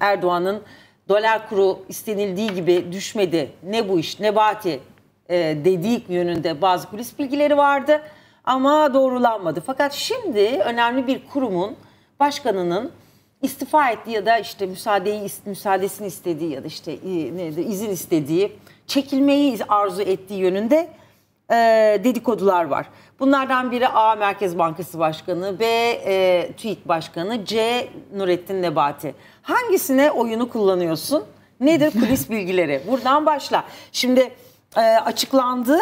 Erdoğan'ın dolar kuru istenildiği gibi düşmedi. Ne bu iş Nebati e, dediği yönünde bazı kulis bilgileri vardı ama doğrulanmadı. Fakat şimdi önemli bir kurumun başkanının istifa etti ya da işte müsaadeyi müsaadesini istediği ya da işte e, neydi, izin istediği, çekilmeyi arzu ettiği yönünde e, dedikodular var. Bunlardan biri A Merkez Bankası Başkanı, B e, TÜİK Başkanı, C Nurettin Nebati. Hangisine oyunu kullanıyorsun? Nedir kulis bilgileri? Buradan başla. Şimdi e, açıklandı.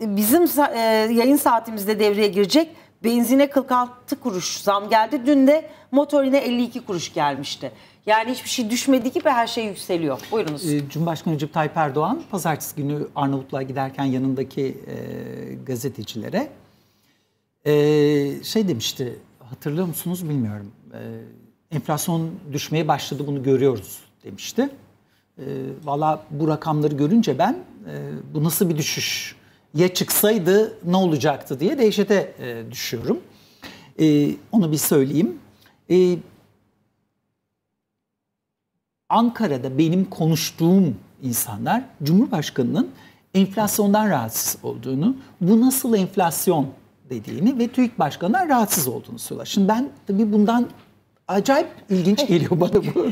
Bizim e, yayın saatimizde devreye girecek. Benzine 46 kuruş zam geldi. Dün de motorine 52 kuruş gelmişti. Yani hiçbir şey düşmediği gibi her şey yükseliyor. Buyurunuz. Ee, Cumhurbaşkanı Recep Tayyip Erdoğan pazartesi günü Arnavutluğa giderken yanındaki e, gazetecilere e, şey demişti. Hatırlıyor musunuz bilmiyorum. E, enflasyon düşmeye başladı bunu görüyoruz demişti. E, Valla bu rakamları görünce ben e, bu nasıl bir düşüş ya çıksaydı ne olacaktı diye dehşete e, düşüyorum. E, onu bir söyleyeyim. E, Ankara'da benim konuştuğum insanlar Cumhurbaşkanı'nın enflasyondan rahatsız olduğunu, bu nasıl enflasyon dediğini ve TÜİK Başkanı'ndan rahatsız olduğunu söylüyorlar. Şimdi ben tabii bundan acayip ilginç geliyor bana bu.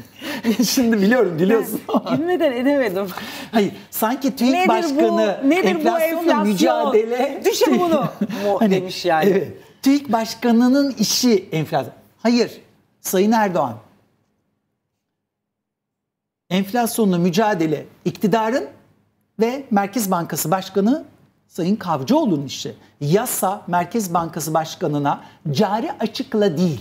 Şimdi biliyorum gülüyorsun ama. Gülmeden edemedim. Hayır sanki TÜİK nedir Başkanı bu, nedir enflasyonla bu enflasyon? mücadele. Düşün şey- bunu mu hani, demiş yani. Evet, TÜİK Başkanı'nın işi enflasyon. Hayır Sayın Erdoğan enflasyonla mücadele iktidarın ve Merkez Bankası Başkanı Sayın Kavcıoğlu'nun işi. Yasa Merkez Bankası Başkanı'na cari açıkla değil.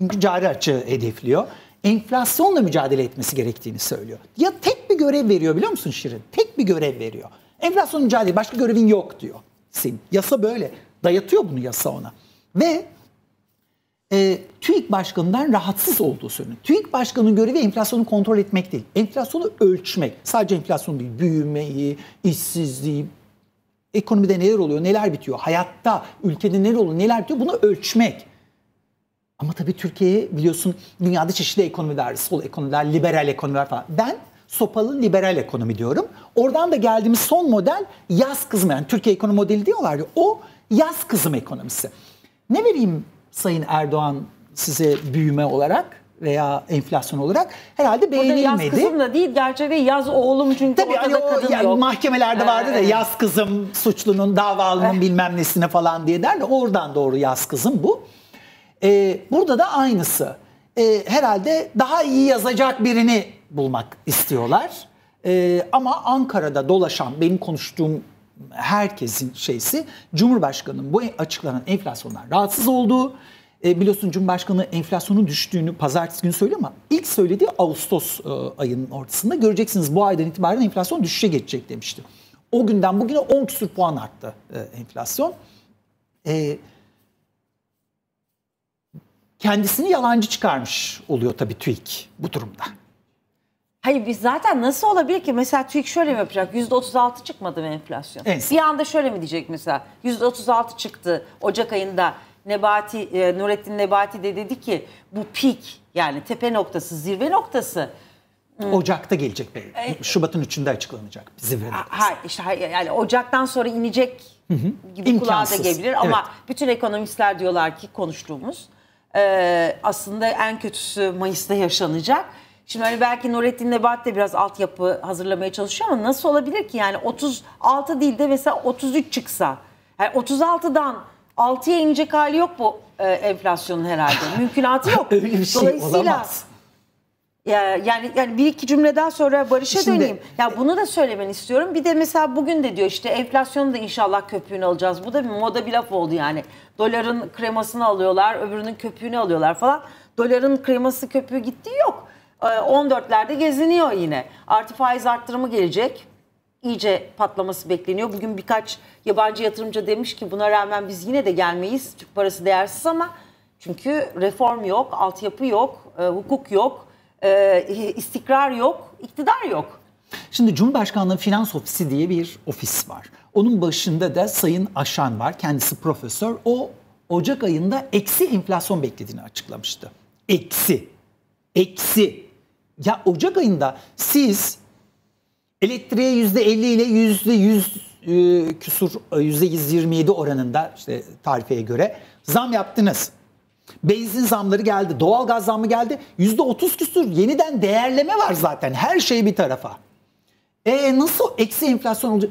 Çünkü cari açığı hedefliyor. Enflasyonla mücadele etmesi gerektiğini söylüyor. Ya tek bir görev veriyor biliyor musun Şirin? Tek bir görev veriyor. Enflasyon mücadele başka görevin yok diyor. Sim. Yasa böyle. Dayatıyor bunu yasa ona. Ve e, TÜİK Başkanı'ndan rahatsız olduğu söyleniyor. TÜİK Başkanı'nın görevi enflasyonu kontrol etmek değil. Enflasyonu ölçmek. Sadece enflasyon değil. Büyümeyi, işsizliği, ekonomide neler oluyor, neler bitiyor, hayatta, ülkede neler oluyor, neler bitiyor bunu ölçmek. Ama tabii Türkiye biliyorsun dünyada çeşitli ekonomiler, sol ekonomiler, liberal ekonomiler falan. Ben sopalı liberal ekonomi diyorum. Oradan da geldiğimiz son model yaz kızım yani Türkiye ekonomi modeli diyorlar ya o yaz kızım ekonomisi. Ne vereyim Sayın Erdoğan size büyüme olarak veya enflasyon olarak herhalde beğenilmedi. yaz kızım da değil gerçekten yaz oğlum çünkü Tabii ortada hani o, kadın yani yok. Mahkemelerde ee, vardı da evet. yaz kızım suçlunun davalının evet. Eh. bilmem nesine falan diye derler. Oradan doğru yaz kızım bu. Ee, burada da aynısı. Ee, herhalde daha iyi yazacak birini bulmak istiyorlar. Ee, ama Ankara'da dolaşan benim konuştuğum herkesin şeysi Cumhurbaşkanı'nın bu açıklanan enflasyondan rahatsız olduğu e, biliyorsun Cumhurbaşkanı enflasyonun düştüğünü pazartesi günü söylüyor ama ilk söylediği Ağustos e, ayının ortasında göreceksiniz bu aydan itibaren enflasyon düşüşe geçecek demişti. O günden bugüne 10 küsur puan arttı e, enflasyon. E, kendisini yalancı çıkarmış oluyor tabii TÜİK bu durumda. Hayır biz zaten nasıl olabilir ki mesela TÜİK şöyle mi yapacak? %36 çıkmadı mı enflasyon? Evet. Bir anda şöyle mi diyecek mesela? %36 çıktı Ocak ayında Nebati, e, Nurettin Nebati de dedi ki bu pik yani tepe noktası, zirve noktası hmm. Ocak'ta gelecek belli. E, Şubat'ın üçünde açıklanacak zirve noktası. Hayır, işte, yani Ocak'tan sonra inecek gibi İmkansız. kulağa da gelebilir. Evet. Ama bütün ekonomistler diyorlar ki konuştuğumuz e, aslında en kötüsü Mayıs'ta yaşanacak. Şimdi hani belki Nurettin Nebat de biraz altyapı hazırlamaya çalışıyor ama nasıl olabilir ki? Yani 36 değil de mesela 33 çıksa. Yani 36'dan 6'ya inecek hali yok bu e, enflasyonun herhalde. Mümkünatı yok. Öyle bir şey Dolayısıyla, olamaz. Ya, yani yani bir iki cümle daha sonra Barış'a Şimdi, döneyim. Ya bunu da söylemeni istiyorum. Bir de mesela bugün de diyor işte enflasyonu da inşallah köpüğünü alacağız. Bu da bir moda bir laf oldu yani. Doların kremasını alıyorlar, öbürünün köpüğünü alıyorlar falan. Doların kreması köpüğü gittiği yok. 14'lerde e, geziniyor yine. Artı faiz arttırımı gelecek iyice patlaması bekleniyor. Bugün birkaç yabancı yatırımcı demiş ki buna rağmen biz yine de gelmeyiz. Türk parası değersiz ama çünkü reform yok, altyapı yok, e, hukuk yok, e, istikrar yok, iktidar yok. Şimdi Cumhurbaşkanlığı Finans Ofisi diye bir ofis var. Onun başında da Sayın Aşan var. Kendisi profesör. O Ocak ayında eksi enflasyon beklediğini açıklamıştı. Eksi. Eksi. Ya Ocak ayında siz Elektriğe %50 ile yüzde %100 e, küsur %127 e, oranında işte tarifeye göre zam yaptınız. Benzin zamları geldi, doğal gaz zammı geldi. Yüzde %30 küsur yeniden değerleme var zaten her şey bir tarafa. E nasıl eksi enflasyon olacak?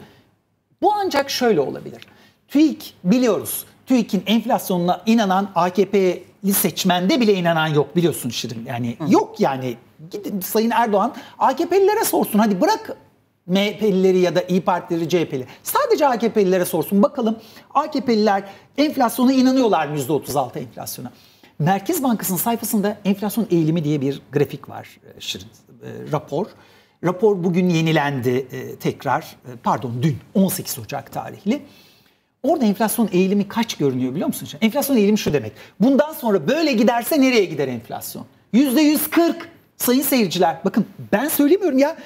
Bu ancak şöyle olabilir. TÜİK biliyoruz. TÜİK'in enflasyonuna inanan AKP'li seçmende bile inanan yok biliyorsun Şirin. Yani Hı. yok yani Gidin Sayın Erdoğan AKP'lilere sorsun hadi bırak MHP'lileri ya da İyi Partileri, CHP'li. Sadece AKP'lilere sorsun bakalım AKP'liler enflasyona inanıyorlar mı %36 enflasyona? Merkez Bankası'nın sayfasında enflasyon eğilimi diye bir grafik var, e, şirin, e, rapor. Rapor bugün yenilendi e, tekrar, pardon dün 18 Ocak tarihli. Orada enflasyon eğilimi kaç görünüyor biliyor musun? Enflasyon eğilimi şu demek. Bundan sonra böyle giderse nereye gider enflasyon? %140 sayın seyirciler. Bakın ben söylemiyorum ya.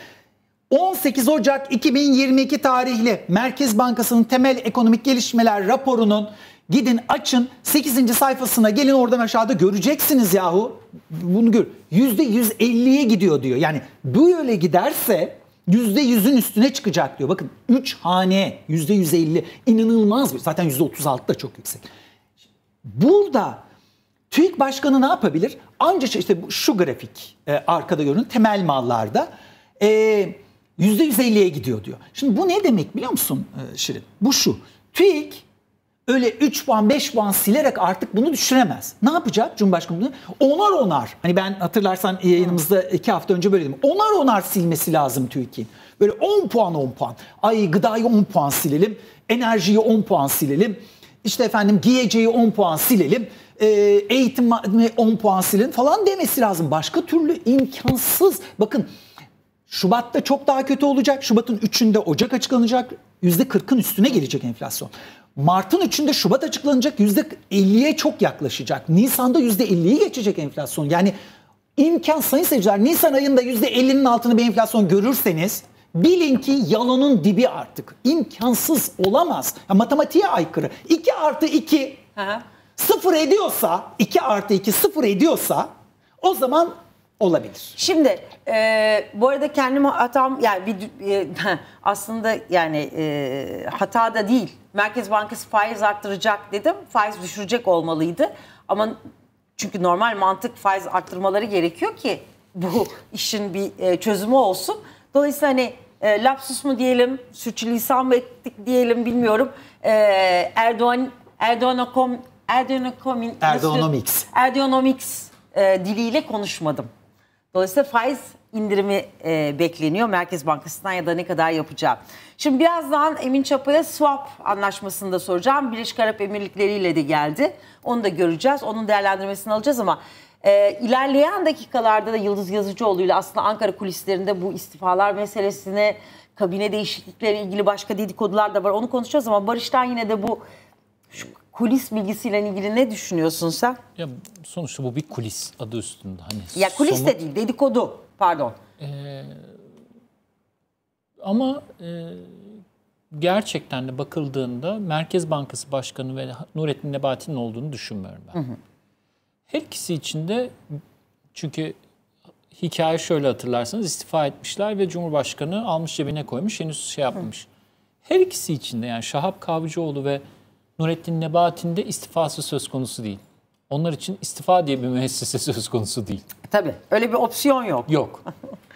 18 Ocak 2022 tarihli Merkez Bankası'nın temel ekonomik gelişmeler raporunun gidin açın 8. sayfasına gelin oradan aşağıda göreceksiniz yahu. Bunu gör. %150'ye gidiyor diyor. Yani böyle giderse %100'ün üstüne çıkacak diyor. Bakın 3 hane %150 inanılmaz bir. Zaten %36 da çok yüksek. Burada TÜİK Başkanı ne yapabilir? ancak şey, işte şu grafik e, arkada görün temel mallarda. Eee %150'ye gidiyor diyor. Şimdi bu ne demek biliyor musun e, Şirin? Bu şu. TÜİK öyle 3 puan 5 puan silerek artık bunu düşüremez. Ne yapacak Cumhurbaşkanı? Onar onar. Hani ben hatırlarsan e, yayınımızda iki hafta önce böyle dedim. Onar onar silmesi lazım TÜİK'in. Böyle 10 puan 10 puan. Ay gıdayı 10 puan silelim. Enerjiyi 10 puan silelim. İşte efendim giyeceği 10 puan silelim. E, eğitim 10 puan silin falan demesi lazım. Başka türlü imkansız. Bakın Şubat'ta çok daha kötü olacak. Şubat'ın 3'ünde Ocak açıklanacak. %40'ın üstüne gelecek enflasyon. Mart'ın 3'ünde Şubat açıklanacak. %50'ye çok yaklaşacak. Nisan'da %50'yi geçecek enflasyon. Yani imkan sayın seyirciler Nisan ayında %50'nin altını bir enflasyon görürseniz Bilin ki yalanın dibi artık. İmkansız olamaz. Ya, matematiğe aykırı. 2 artı 2 sıfır ediyorsa 2 artı 2 sıfır ediyorsa o zaman olabilir. Şimdi e, bu arada kendim hatam yani bir e, aslında yani e, hata da değil. Merkez Bankası faiz arttıracak dedim. Faiz düşürecek olmalıydı. Ama çünkü normal mantık faiz arttırmaları gerekiyor ki bu işin bir e, çözümü olsun. Dolayısıyla hani e, lapsus mu diyelim, sürçülisan mı ettik diyelim bilmiyorum. E, Erdoğan Erdoğan.com Erdoğan.com'in Erdoğanomics. Erdoğanomics e, diliyle konuşmadım. Dolayısıyla faiz indirimi e, bekleniyor Merkez Bankası'ndan ya da ne kadar yapacağı. Şimdi birazdan Emin Çapa'ya swap anlaşmasını da soracağım. Birleşik Arap Emirlikleri ile de geldi. Onu da göreceğiz. Onun değerlendirmesini alacağız ama e, ilerleyen dakikalarda da Yıldız Yazıcıoğlu ile aslında Ankara kulislerinde bu istifalar meselesini kabine değişiklikleri ilgili başka dedikodular da var. Onu konuşacağız ama Barış'tan yine de bu şu kulis bilgisiyle ilgili ne düşünüyorsun sen? Ya sonuçta bu bir kulis adı üstünde. Hani ya kulis somut... de değil dedikodu pardon. Ee, ama e, gerçekten de bakıldığında Merkez Bankası Başkanı ve Nurettin Nebati'nin olduğunu düşünmüyorum ben. Hı hı. Her ikisi için de çünkü hikaye şöyle hatırlarsanız istifa etmişler ve Cumhurbaşkanı almış cebine koymuş henüz şey yapmamış. Hı. Her ikisi için de yani Şahap Kavcıoğlu ve Nurettin Nebati'nin de istifası söz konusu değil. Onlar için istifa diye bir müessese söz konusu değil. Tabii öyle bir opsiyon yok. Yok.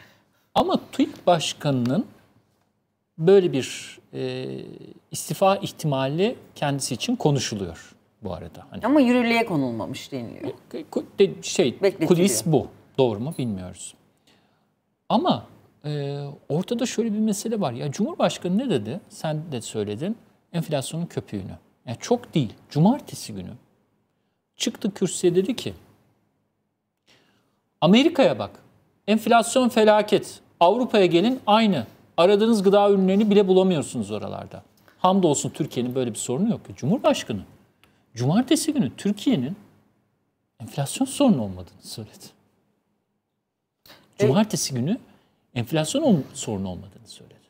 Ama TÜİK Başkanı'nın böyle bir e, istifa ihtimali kendisi için konuşuluyor bu arada. Hani, Ama yürürlüğe konulmamış deniliyor. E, şey, kulis bu. Doğru mu bilmiyoruz. Ama e, ortada şöyle bir mesele var. Ya Cumhurbaşkanı ne dedi? Sen de söyledin. Enflasyonun köpüğünü yani çok değil, cumartesi günü çıktı kürsüye dedi ki Amerika'ya bak. Enflasyon felaket. Avrupa'ya gelin aynı. Aradığınız gıda ürünlerini bile bulamıyorsunuz oralarda. Hamdolsun Türkiye'nin böyle bir sorunu yok ki. Cumhurbaşkanı cumartesi günü Türkiye'nin enflasyon sorunu olmadığını söyledi. Cumartesi günü enflasyon sorunu olmadığını söyledi.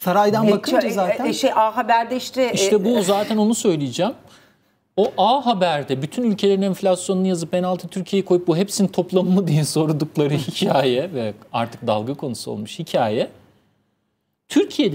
Saraydan Ve bakınca ço- e, e, zaten. E, şey A Haber'de işte. E, işte bu zaten onu söyleyeceğim. O A Haber'de bütün ülkelerin enflasyonunu yazıp penaltı Türkiye'yi koyup bu hepsinin toplamı mı diye sordukları hikaye ve artık dalga konusu olmuş hikaye. Türkiye'de